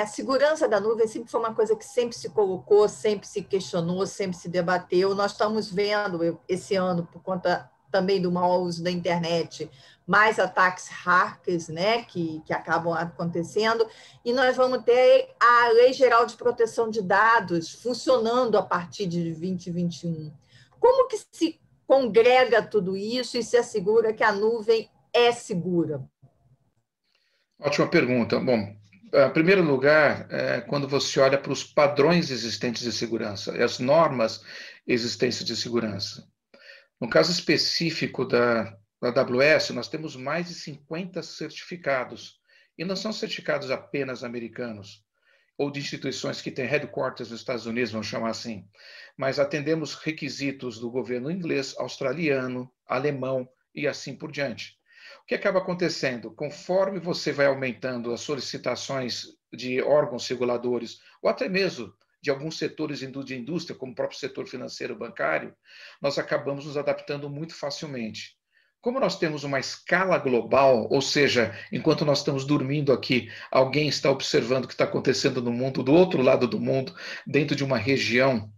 A segurança da nuvem sempre foi uma coisa que sempre se colocou, sempre se questionou, sempre se debateu. Nós estamos vendo esse ano, por conta também do mau uso da internet, mais ataques hackers, né, que, que acabam acontecendo, e nós vamos ter a Lei Geral de Proteção de Dados funcionando a partir de 2021. Como que se congrega tudo isso e se assegura que a nuvem é segura? Ótima pergunta. Bom, ah, em primeiro lugar, é, quando você olha para os padrões existentes de segurança, as normas existentes de segurança. No caso específico da, da AWS, nós temos mais de 50 certificados, e não são certificados apenas americanos, ou de instituições que têm headquarters nos Estados Unidos, vamos chamar assim, mas atendemos requisitos do governo inglês, australiano, alemão e assim por diante que acaba acontecendo? Conforme você vai aumentando as solicitações de órgãos reguladores, ou até mesmo de alguns setores de indústria, como o próprio setor financeiro bancário, nós acabamos nos adaptando muito facilmente. Como nós temos uma escala global, ou seja, enquanto nós estamos dormindo aqui, alguém está observando o que está acontecendo no mundo, do outro lado do mundo, dentro de uma região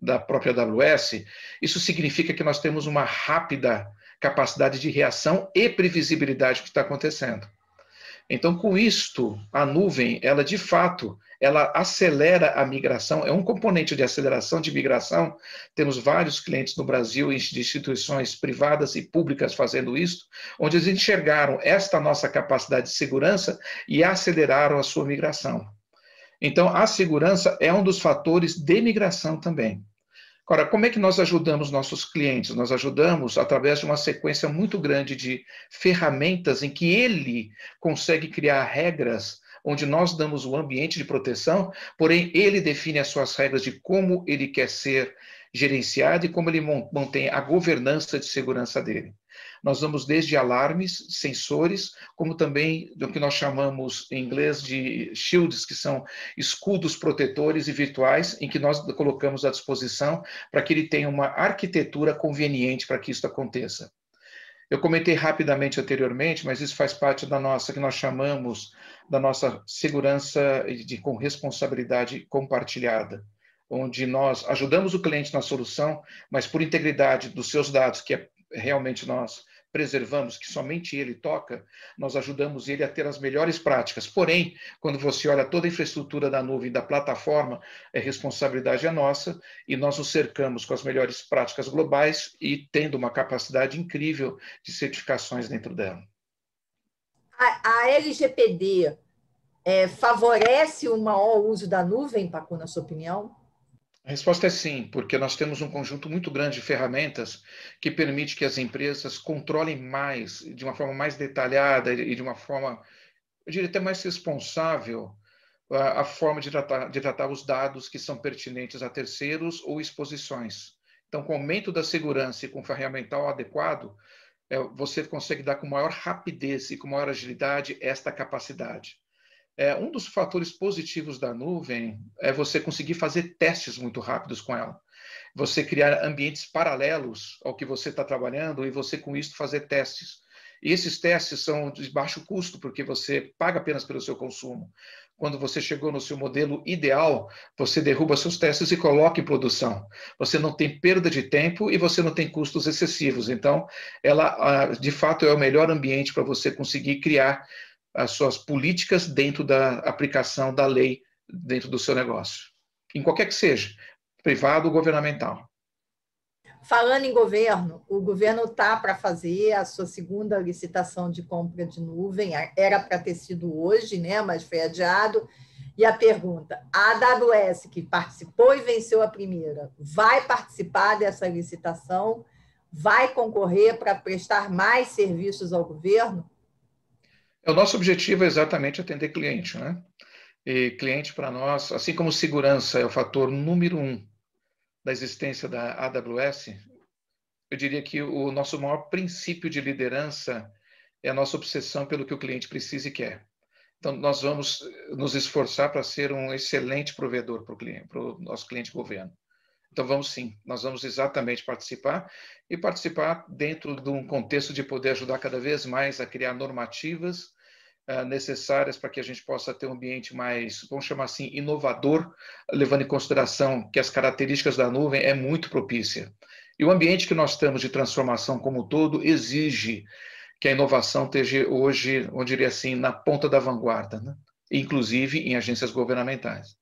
da própria AWS, isso significa que nós temos uma rápida capacidade de reação e previsibilidade do que está acontecendo. Então, com isto, a nuvem, ela de fato, ela acelera a migração, é um componente de aceleração de migração. Temos vários clientes no Brasil, de instituições privadas e públicas fazendo isso, onde eles enxergaram esta nossa capacidade de segurança e aceleraram a sua migração. Então, a segurança é um dos fatores de migração também. Agora, como é que nós ajudamos nossos clientes? Nós ajudamos através de uma sequência muito grande de ferramentas em que ele consegue criar regras onde nós damos o ambiente de proteção, porém ele define as suas regras de como ele quer ser gerenciado e como ele mantém a governança de segurança dele. Nós vamos desde alarmes, sensores, como também do que nós chamamos em inglês de shields, que são escudos protetores e virtuais, em que nós colocamos à disposição para que ele tenha uma arquitetura conveniente para que isso aconteça. Eu comentei rapidamente anteriormente, mas isso faz parte da nossa, que nós chamamos da nossa segurança de, com responsabilidade compartilhada, onde nós ajudamos o cliente na solução, mas por integridade dos seus dados, que é realmente nós preservamos, que somente ele toca, nós ajudamos ele a ter as melhores práticas. Porém, quando você olha toda a infraestrutura da nuvem, da plataforma, é responsabilidade é nossa e nós nos cercamos com as melhores práticas globais e tendo uma capacidade incrível de certificações dentro dela. A, a LGPD é, favorece o maior uso da nuvem, Pacu, na sua opinião? A resposta é sim, porque nós temos um conjunto muito grande de ferramentas que permite que as empresas controlem mais, de uma forma mais detalhada e de uma forma, eu diria até mais responsável, a forma de tratar, de tratar os dados que são pertinentes a terceiros ou exposições. Então, com o aumento da segurança e com o ferramental adequado, é, você consegue dar com maior rapidez e com maior agilidade esta capacidade é, um dos fatores positivos da nuvem é você conseguir fazer testes muito rápidos com ela. Você criar ambientes paralelos ao que você está trabalhando e você, com isso, fazer testes. E esses testes são de baixo custo, porque você paga apenas pelo seu consumo. Quando você chegou no seu modelo ideal, você derruba seus testes e coloca em produção. Você não tem perda de tempo e você não tem custos excessivos. Então, ela, ah, de fato, é o melhor ambiente para você conseguir criar as suas políticas dentro da aplicação da lei dentro do seu negócio, em qualquer que seja, privado ou governamental. Falando em governo, o governo está para fazer a sua segunda licitação de compra de nuvem, era para ter sido hoje, né, mas foi adiado. E a pergunta: a AWS, que participou e venceu a primeira, vai participar dessa licitação? Vai concorrer para prestar mais serviços ao governo? É, o nosso objetivo é exatamente atender cliente, né? E cliente para nós, assim como segurança é o fator número um da existência da AWS, eu diria que o nosso maior princípio de liderança é a nossa obsessão pelo que o cliente precisa e quer. Então, nós vamos nos esforçar para ser um excelente provedor para o cliente, para o nosso cliente governo. Então vamos sim, nós vamos exatamente participar e participar dentro de um contexto de poder ajudar cada vez mais a criar normativas uh, necessárias para que a gente possa ter um ambiente mais, vamos chamar assim, inovador, levando em consideração que as características da nuvem é muito propícia. E o ambiente que nós temos de transformação como um todo exige que a inovação esteja hoje, eu diria assim, na ponta da vanguarda, né? inclusive em agências governamentais.